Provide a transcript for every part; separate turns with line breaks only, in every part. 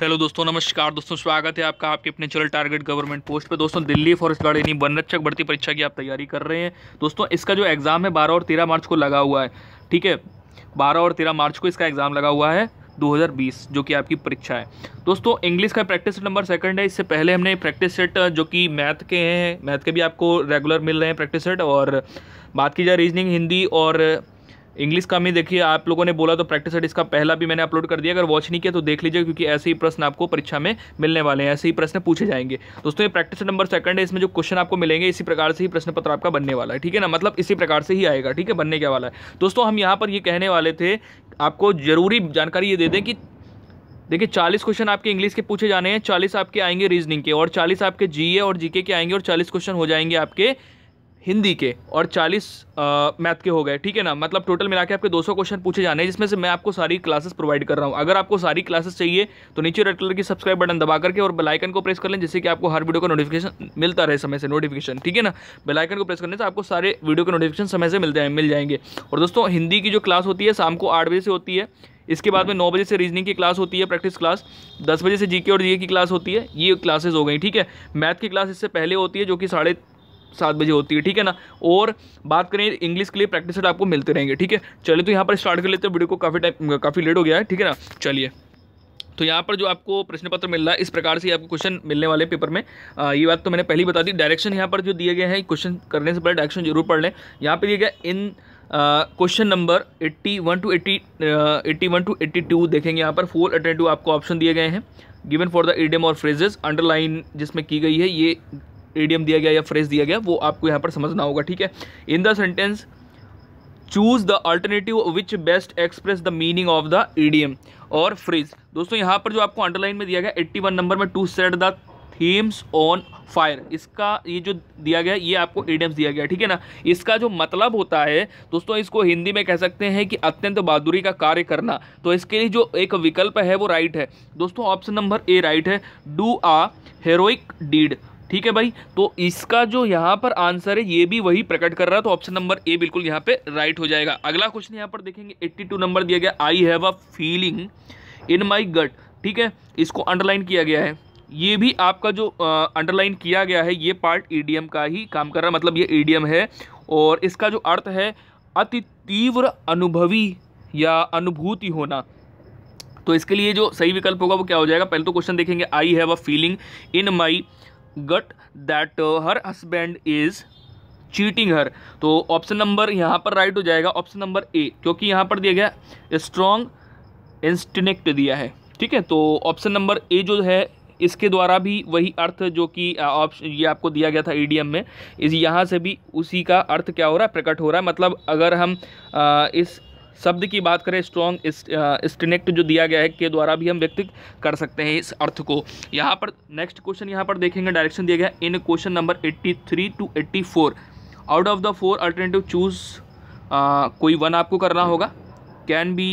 hello दोस्तों नमस्कार दोस्तों स्वागत है आपका आपके अपने चैनल टारगेट गवर्नमेंट पोस्ट पे दोस्तों दिल्ली फॉरेस्ट गार्ड यानी वनरक्षक भर्ती परीक्षा की आप तैयारी कर रहे हैं दोस्तों इसका जो एग्ज़ाम है बारह और तेरह मार्च को लगा हुआ है ठीक है बारह और तेरह मार्च को इसका एग्ज़ाम लगा हुआ है 2020 जो कि आपकी परीक्षा है दोस्तों इंग्लिश का प्रैक्टिस सेट नंबर सेकंड है इससे पहले हमने प्रैक्टिस सेट जो कि मैथ के हैं मैथ के भी आपको रेगुलर मिल रहे हैं प्रैक्टिस सेट और बात की जाए रीजनिंग हिंदी और इंग्लिश का भी देखिए आप लोगों ने बोला तो प्रैक्टिस सेट इसका पहला भी मैंने अपलोड कर दिया अगर वॉच नहीं किया तो देख लीजिए क्योंकि ऐसे ही प्रश्न आपको परीक्षा में मिलने वाले हैं ऐसे ही प्रश्न पूछे जाएंगे दोस्तों ये प्रैक्टिस सेट नंबर सेकंड है इसमें जो क्वेश्चन आपको मिलेंगे इसी प्रकार से ही प्रश्न पत्र आपका बनने वाला है ठीक है ना मतलब इसी प्रकार से ही आएगा ठीक है बनने के वाला है दोस्तों हम यहाँ पर ये कहने वाले थे आपको जरूरी जानकारी ये दे दें कि देखिए चालीस क्वेश्चन आपके इंग्लिश के पूछे जाने हैं चालीस आपके आएंगे रीजनिंग के और चालीस आपके ए और जी के आएंगे और चालीस क्वेश्चन हो जाएंगे आपके हिंदी के और 40 मैथ के हो गए ठीक है ना मतलब टोटल मिला के आपके 200 क्वेश्चन पूछे जाने हैं जिसमें से मैं आपको सारी क्लासेस प्रोवाइड कर रहा हूँ अगर आपको सारी क्लासेस चाहिए तो नीचे रेड कलर की सब्सक्राइब बटन दबा करके और बेलाइकन को प्रेस कर लें जिससे कि आपको हर वीडियो का नोटिफिकेशन मिलता रहे समय से नोटिफिकेशन ठीक है ना बेलाइकन को प्रेस करने से आपको सारे वीडियो के नोटिफिकेशन समय से मिल जाए मिल जाएंगे और दोस्तों हिंदी की जो क्लास होती है शाम को आठ बजे से होती है इसके बाद में नौ बजे से रीजनिंग की क्लास होती है प्रैक्टिस क्लास दस बजे से जीके और जीए की क्लास होती है ये क्लासेस हो गई ठीक है मैथ की क्लास इससे पहले होती है जो कि साढ़े सात बजे होती है ठीक है ना और बात करें इंग्लिश के लिए प्रैक्टिस आपको मिलते रहेंगे ठीक है चलिए तो यहाँ पर स्टार्ट कर लेते हैं वीडियो को काफ़ी टाइम काफ़ी लेट हो गया है ठीक है ना चलिए तो यहाँ पर जो आपको प्रश्न पत्र मिल रहा है इस प्रकार से आपको क्वेश्चन मिलने वाले पेपर में आ, ये बात तो मैंने पहले ही बता दी डायरेक्शन यहाँ पर जो दिए गए हैं क्वेश्चन करने से पहले डायरेक्शन जरूर पढ़ लें यहाँ पर दिया गया in question number 81 to 80 81 to 82 देखेंगे यहाँ पर फोर अटेंटिव आपको ऑप्शन दिए गए हैं गिवन फॉर द एडियम और फ्रेजेस अंडरलाइन जिसमें की गई है ये एडियम दिया गया या फ्रेज दिया गया वो आपको यहाँ पर समझना होगा ठीक है in the sentence choose the alternative which best express the meaning of the idiom और फ्रेज दोस्तों यहाँ पर जो आपको अंडरलाइन में दिया गया 81 नंबर में to set the Thames on fire इसका ये जो दिया गया ये आपको एडियम्स दिया गया ठीक है ना इसका जो मतलब होता है दोस्तों इसको हिंदी में कह सकते हैं कि अत्यंत बहादुरी का कार्य करना तो इसके लिए जो एक विकल्प है वो राइट है दोस्तों ऑप्शन नंबर ए राइट है डू आ हेरोइक डीड ठीक है भाई तो इसका जो यहाँ पर आंसर है ये भी वही प्रकट कर रहा है तो ऑप्शन नंबर ए बिल्कुल यहाँ पे राइट हो जाएगा अगला क्वेश्चन यहाँ पर देखेंगे 82 नंबर दिया गया आई have a feeling in my गट ठीक है इसको अंडरलाइन किया गया है ये भी आपका जो अंडरलाइन किया गया है ये पार्ट ई का ही काम कर रहा है मतलब ये ई है और इसका जो अर्थ है अति तीव्र अनुभवी या अनुभूति होना तो इसके लिए जो सही विकल्प होगा वो क्या हो जाएगा पहले तो क्वेश्चन देखेंगे I have a feeling in my gut that her husband is cheating her तो ऑप्शन नंबर यहाँ पर राइट हो जाएगा ऑप्शन नंबर ए क्योंकि यहाँ पर दिया गया स्ट्रॉन्ग इंस्टिनेक्ट दिया है ठीक है तो ऑप्शन नंबर ए जो है इसके द्वारा भी वही अर्थ जो कि ऑप्शन ये आपको दिया गया था ईडीएम में इस यहाँ से भी उसी का अर्थ क्या हो रहा है प्रकट हो रहा है मतलब अगर हम आ, इस शब्द की बात करें स्ट्रॉन्ग स्टिनेक्ट uh, जो दिया गया है के द्वारा भी हम व्यक्त कर सकते हैं इस अर्थ को यहाँ पर नेक्स्ट क्वेश्चन यहाँ पर देखेंगे डायरेक्शन दिया गया in question number eighty three to eighty four out of the four alternative choose कोई वन आपको करना होगा can be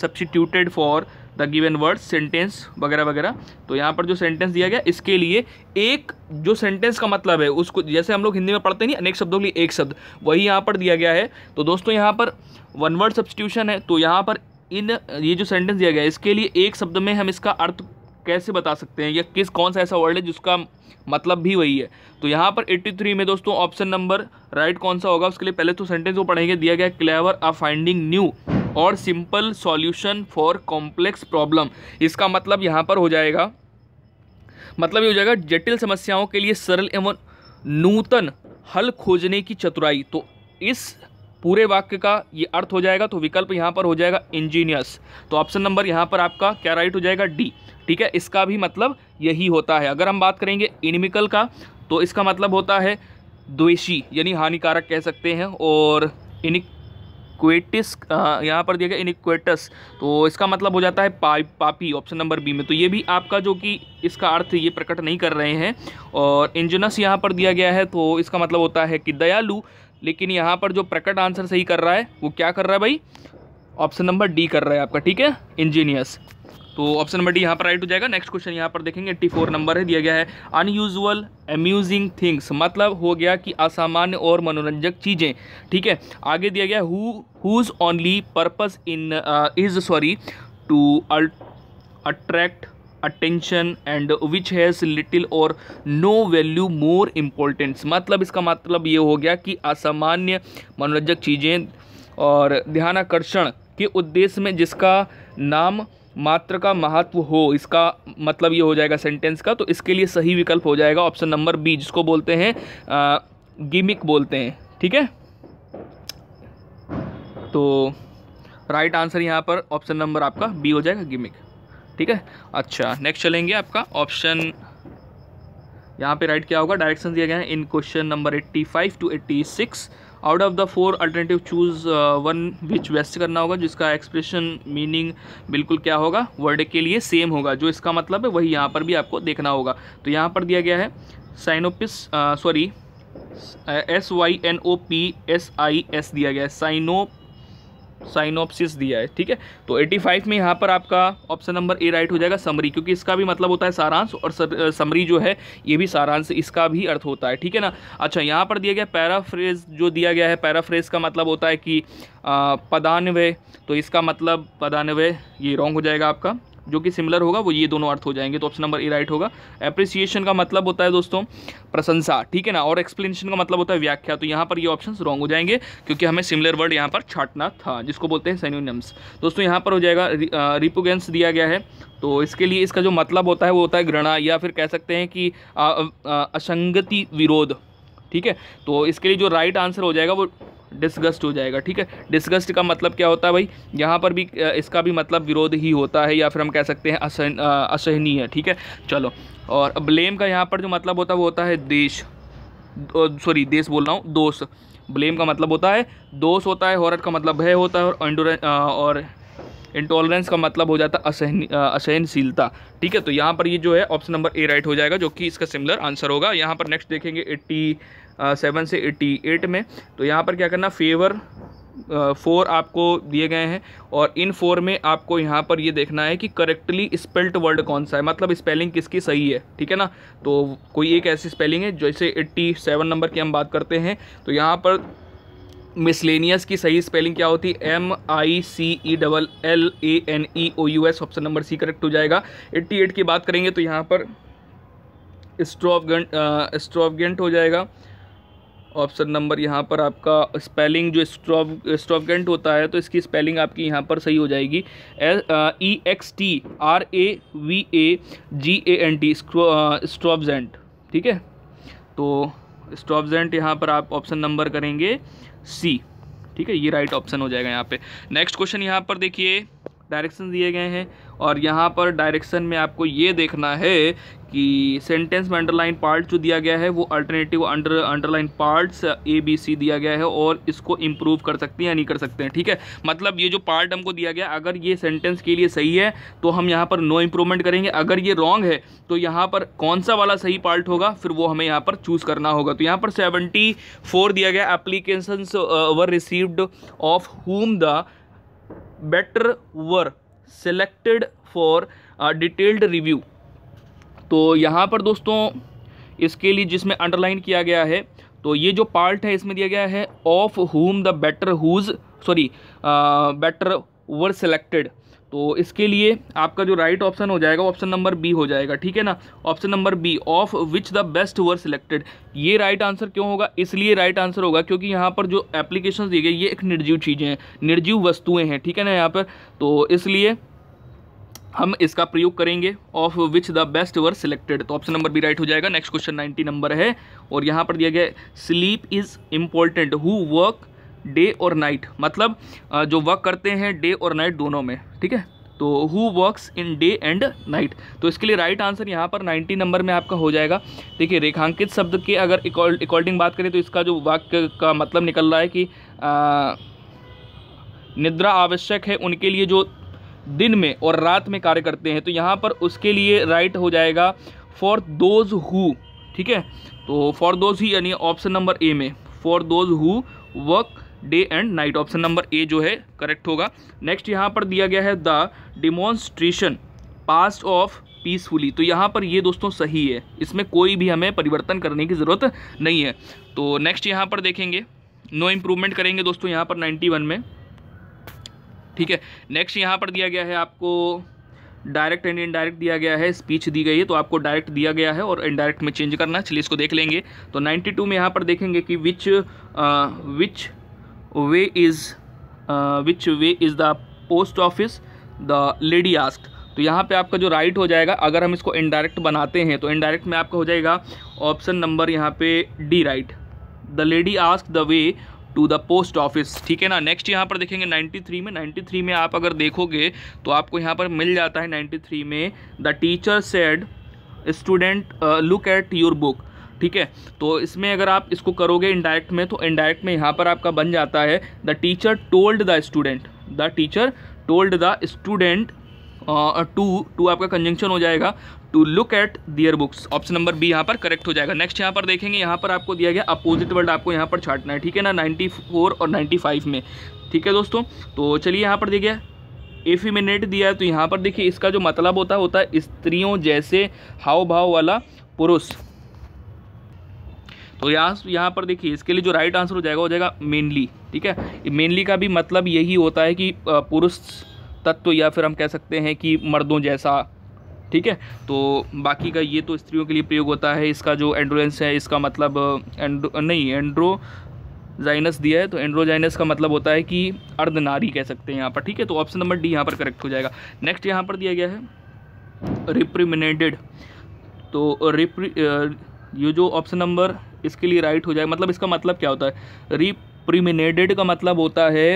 substituted for the given word sentence वगैरह वगैरह तो यहाँ पर जो सेंटेंस दिया गया इसके लिए एक जो सेंटेंस का मतलब है उसको जैसे हम लोग हिंदी में पढ़ते नहीं अनेक शब्दों के लिए एक शब्द वही यहाँ पर दिया गया है तो दोस्तों यहाँ पर वन वर्ड सब्सटीट्यूशन है तो यहाँ पर इन ये जो सेंटेंस दिया गया है इसके लिए एक शब्द में हम इसका अर्थ कैसे बता सकते हैं या किस कौन सा ऐसा वर्ड है जिसका मतलब भी वही है तो यहाँ पर 83 में दोस्तों ऑप्शन नंबर राइट कौन सा होगा उसके लिए पहले तो सेंटेंस वो पढ़ेंगे दिया गया क्लेवर आ फाइंडिंग न्यू और simple solution for complex problem इसका मतलब यहाँ पर हो जाएगा मतलब ये हो जाएगा जटिल समस्याओं के लिए सरल एवं नूतन हल खोजने की चतुराई तो इस पूरे वाक्य का ये अर्थ हो जाएगा तो विकल्प यहाँ पर हो जाएगा इंजीनियस तो ऑप्शन नंबर यहाँ पर आपका क्या राइट हो जाएगा डी ठीक है इसका भी मतलब यही होता है अगर हम बात करेंगे इनमिकल का तो इसका मतलब होता है द्वेषी यानी हानिकारक कह सकते हैं और इनिक इनिक्वेटिस यहाँ पर दिया गया इनिक्वेटस तो इसका मतलब हो जाता है पा, पापी ऑप्शन नंबर बी में तो ये भी आपका जो कि इसका अर्थ ये प्रकट नहीं कर रहे हैं और इंजनस यहाँ पर दिया गया है तो इसका मतलब होता है कि दयालु लेकिन यहाँ पर जो प्रकट आंसर सही कर रहा है वो क्या कर रहा है भाई ऑप्शन नंबर डी कर रहा है आपका ठीक है इंजीनियस तो ऑप्शन नंबर डी यहाँ पर राइट हो जाएगा नेक्स्ट क्वेश्चन यहाँ पर देखेंगे एट्टी फोर नंबर है दिया गया है अनयूजल अम्यूजिंग थिंग्स मतलब हो गया कि असामान्य और मनोरंजक चीज़ें ठीक है आगे दिया गया who whose only purpose in is sorry to attract attention and which has little और नो वैल्यू मोर इम्पोर्टेंस मतलब इसका मतलब ये हो गया कि असामान्य मनोरंजक चीज़ें और ध्यानाकर्षण के उद्देश्य में जिसका नाम मात्र का महत्व हो इसका मतलब ये हो जाएगा सेंटेंस का तो इसके लिए सही विकल्प हो जाएगा ऑप्शन नंबर बी जिसको बोलते हैं गिमिक बोलते हैं ठीक है तो राइट आंसर यहाँ पर ऑप्शन नंबर आपका बी हो जाएगा गिमिक ठीक है अच्छा नेक्स्ट चलेंगे आपका ऑप्शन यहाँ पे राइट क्या होगा डायरेक्शन दिया गया है in question number eighty five to eighty six out of the four alternative choose one which best करना होगा जिसका एक्सप्रेशन मीनिंग बिल्कुल क्या होगा वर्ड के लिए सेम होगा जो इसका मतलब है वही यहाँ पर भी आपको देखना होगा तो यहाँ पर दिया गया है synopsis sorry S Y N O P S I S दिया गया है साइनोप साइनोपसिस दिया है ठीक है तो 85 में यहाँ पर आपका ऑप्शन नंबर ए राइट हो जाएगा समरी क्योंकि इसका भी मतलब होता है सारांश और सर, समरी जो है ये भी सारांश इसका भी अर्थ होता है ठीक है ना अच्छा यहाँ पर दिया गया पैराफ्रेज जो दिया गया है पैराफ्रेज का मतलब होता है कि पदानवे तो इसका मतलब पदान्वय ये रॉन्ग हो जाएगा आपका जो कि सिमिलर होगा वो ये दोनों अर्थ हो जाएंगे तो ऑप्शन नंबर ए राइट होगा एप्रिसिएशन का मतलब होता है दोस्तों प्रशंसा ठीक है ना और एक्सप्लेनेशन का मतलब होता है व्याख्या तो यहाँ पर ये ऑप्शन रॉन्ग हो जाएंगे क्योंकि हमें सिमिलर वर्ड यहाँ पर छाटना था जिसको बोलते हैं सैन्यम्स दोस्तों यहाँ पर हो जाएगा रिपोगेंस दिया गया है तो इसके लिए इसका जो मतलब होता है वो होता है घृणा या फिर कह सकते हैं कि असंगति विरोध ठीक है तो इसके लिए जो राइट आंसर हो जाएगा वो डिसगस्ट हो जाएगा ठीक है डिसगस्ट का मतलब क्या होता है भाई यहाँ पर भी इसका भी मतलब विरोध ही होता है या फिर हम कह सकते हैं असहन असहनीय ठीक है चलो और ब्लेम का यहाँ पर जो मतलब होता है वो होता है देश सॉरी देश बोल रहा हूँ दोष ब्लेम का मतलब होता है दोष होता है हॉरर का मतलब भय होता है और और इंटॉलरेंस का मतलब हो जाता है असहन असहनशीलता ठीक है तो यहाँ पर ये जो है ऑप्शन नंबर ए राइट हो जाएगा जो कि इसका सिमिलर आंसर होगा यहाँ पर नेक्स्ट देखेंगे एट्टी सेवन से एट्टी एट में तो यहाँ पर क्या करना फेवर फोर uh, आपको दिए गए हैं और इन फोर में आपको यहाँ पर ये देखना है कि करेक्टली स्पेल्ट वर्ड कौन सा है मतलब स्पेलिंग किसकी सही है ठीक है ना तो कोई एक ऐसी स्पेलिंग है जैसे एट्टी सेवन नंबर की हम बात करते हैं तो यहाँ पर मिसलेनियस की सही स्पेलिंग क्या होती है M I C E double L A N E O U S option number C correct हो जाएगा एट्टी एट की बात करेंगे तो यहाँ पर स्ट्रॉफगेंट स्ट्रॉफगेंट हो जाएगा ऑप्शन नंबर यहाँ पर आपका स्पेलिंग जो स्टॉप स्टॉपकेंट होता है तो इसकी स्पेलिंग आपकी यहाँ पर सही हो जाएगी E X T R A V A G A N T स्टॉपजेंट ठीक है तो स्टॉपजेंट यहाँ पर आप ऑप्शन नंबर करेंगे सी ठीक है ये राइट ऑप्शन हो जाएगा यहाँ पे नेक्स्ट क्वेश्चन यहाँ पर देखिए डायरेक्शन दिए गए हैं और यहाँ पर डायरेक्शन में आपको ये देखना है कि सेंटेंस में अंडरलाइन पार्ट जो दिया गया है वो alternative under underline parts A B C दिया गया है और इसको इम्प्रूव कर सकते हैं या नहीं कर सकते हैं ठीक है मतलब ये जो पार्ट हमको दिया गया अगर ये सेंटेंस के लिए सही है तो हम यहाँ पर नो इम्प्रूवमेंट करेंगे अगर ये रॉन्ग है तो यहाँ पर कौन सा वाला सही पार्ट होगा फिर वो हमें यहाँ पर चूज़ करना होगा तो यहाँ पर सेवेंटी दिया गया applications were received of whom the better were selected for detailed review तो यहाँ पर दोस्तों इसके लिए जिसमें अंडरलाइन किया गया है तो ये जो पार्ट है इसमें दिया गया है of whom the better whose sorry better were selected तो इसके लिए आपका जो राइट right ऑप्शन हो जाएगा ऑप्शन नंबर बी हो जाएगा ठीक है ना option number B of which the best were selected ये राइट right आंसर क्यों होगा इसलिए राइट right आंसर होगा क्योंकि यहाँ पर जो एप्लीकेशन दी गई ये एक निर्जीव चीज़ें हैं निर्जीव वस्तुएं हैं ठीक है ना यहाँ पर तो इसलिए हम इसका प्रयोग करेंगे of which the best were selected तो ऑप्शन नंबर बी राइट हो जाएगा नेक्स्ट क्वेश्चन नाइन्टी नंबर है और यहाँ पर दिया गया sleep is important who work day और नाइट मतलब जो वर्क करते हैं डे और नाइट दोनों में ठीक है तो who works in day and night तो इसके लिए राइट आंसर यहाँ पर 90 नंबर में आपका हो जाएगा देखिए रेखांकित शब्द के अगर अकॉर्डिंग बात करें तो इसका जो वाक्य का मतलब निकल रहा है कि आ, निद्रा आवश्यक है उनके लिए जो दिन में और रात में कार्य करते हैं तो यहाँ पर उसके लिए राइट हो जाएगा फॉर दोज हु ठीक है तो फॉर दोज ही यानी ऑप्शन नंबर ए में for those who work day and night option number A जो है करेक्ट होगा नेक्स्ट यहाँ पर दिया गया है the demonstration passed off peacefully तो यहाँ पर ये दोस्तों सही है इसमें कोई भी हमें परिवर्तन करने की ज़रूरत नहीं है तो नेक्स्ट यहाँ पर देखेंगे नो इम्प्रूवमेंट करेंगे दोस्तों यहाँ पर 91 में ठीक है नेक्स्ट यहाँ पर दिया गया है आपको डायरेक्ट एंड इनडायरेक्ट दिया गया है स्पीच दी गई है तो आपको डायरेक्ट दिया गया है और इनडायरेक्ट में चेंज करना चलिए इसको देख लेंगे तो 92 में यहाँ पर देखेंगे कि विच विच way is uh, which way is the post office the lady asked तो यहाँ पे आपका जो राइट हो जाएगा अगर हम इसको इनडायरेक्ट बनाते हैं तो इनडायरेक्ट में आपका हो जाएगा ऑप्शन नंबर यहाँ पे D right the lady ask the way to the post office ठीक है ना नेक्स्ट यहाँ पर देखेंगे 93 में 93 में आप अगर देखोगे तो आपको यहाँ पर मिल जाता है 93 में the teacher said student look at your book ठीक है तो इसमें अगर आप इसको करोगे इनडायरेक्ट में तो इनडायरेक्ट में यहाँ पर आपका बन जाता है the teacher told the student the teacher told the student to to आपका कंजंक्शन हो जाएगा to look at their books option number B यहाँ पर करेक्ट हो जाएगा नेक्स्ट यहाँ पर देखेंगे यहाँ पर आपको दिया गया अपोजिट वर्ड आपको यहाँ पर छाटना है ठीक है ना 94 और 95 में ठीक है दोस्तों तो चलिए यहाँ पर देखिए एफिमिनेट दिया है तो यहाँ पर देखिए इसका जो मतलब होता होता है स्त्रियों जैसे हाव भाव वाला पुरुष तो यहाँ यहाँ पर देखिए इसके लिए जो राइट आंसर हो जाएगा हो जाएगा मेनली ठीक है मेनली का भी मतलब यही होता है कि पुरुष तत्व या फिर हम कह सकते हैं कि मर्दों जैसा ठीक है तो बाकी का ये तो स्त्रियों के लिए प्रयोग होता है इसका जो एंड्रोलेंस है इसका मतलब एंड्रो नहीं एंड्रो जाइनस दिया है तो एंड्रोजाइनस का मतलब होता है कि अर्धनारी कह सकते हैं यहाँ पर ठीक है तो ऑप्शन नंबर डी यहाँ पर करेक्ट हो जाएगा नेक्स्ट यहाँ पर दिया गया है रिप्रिमिनेटेड तो रिप्री ये जो ऑप्शन नंबर इसके लिए राइट हो जाए मतलब इसका मतलब क्या होता है रिप्रीमिनेडेड का मतलब होता है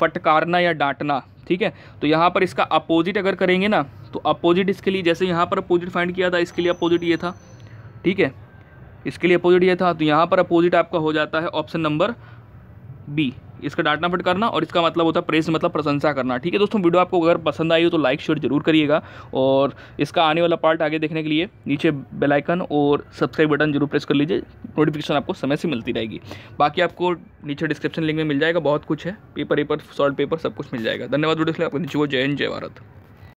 फटकारना या डांटना ठीक है तो यहाँ पर इसका अपोजिट अगर करेंगे ना तो अपोजिट इसके लिए जैसे यहाँ पर अपोजिट फाइंड किया था इसके लिए अपोजिट ये था ठीक है इसके लिए अपोजिट ये था तो यहाँ पर अपोजिट आपका हो जाता है ऑप्शन नंबर बी इसका डांटना फट करना और इसका मतलब होता है प्रेस मतलब प्रशंसा करना ठीक है दोस्तों वीडियो आपको अगर पसंद आई हो तो लाइक शेयर जरूर करिएगा और इसका आने वाला पार्ट आगे देखने के लिए नीचे बेल आइकन और सब्सक्राइब बटन जरूर प्रेस कर लीजिए नोटिफिकेशन आपको समय से मिलती रहेगी बाकी आपको नीचे डिस्क्रिप्शन लिंक में मिल जाएगा बहुत कुछ है पेपर वेपर सॉल्ट पेपर सब कुछ मिल जाएगा धन्यवाद वीडियो के आपको नीचे को जय हिंद जय भारत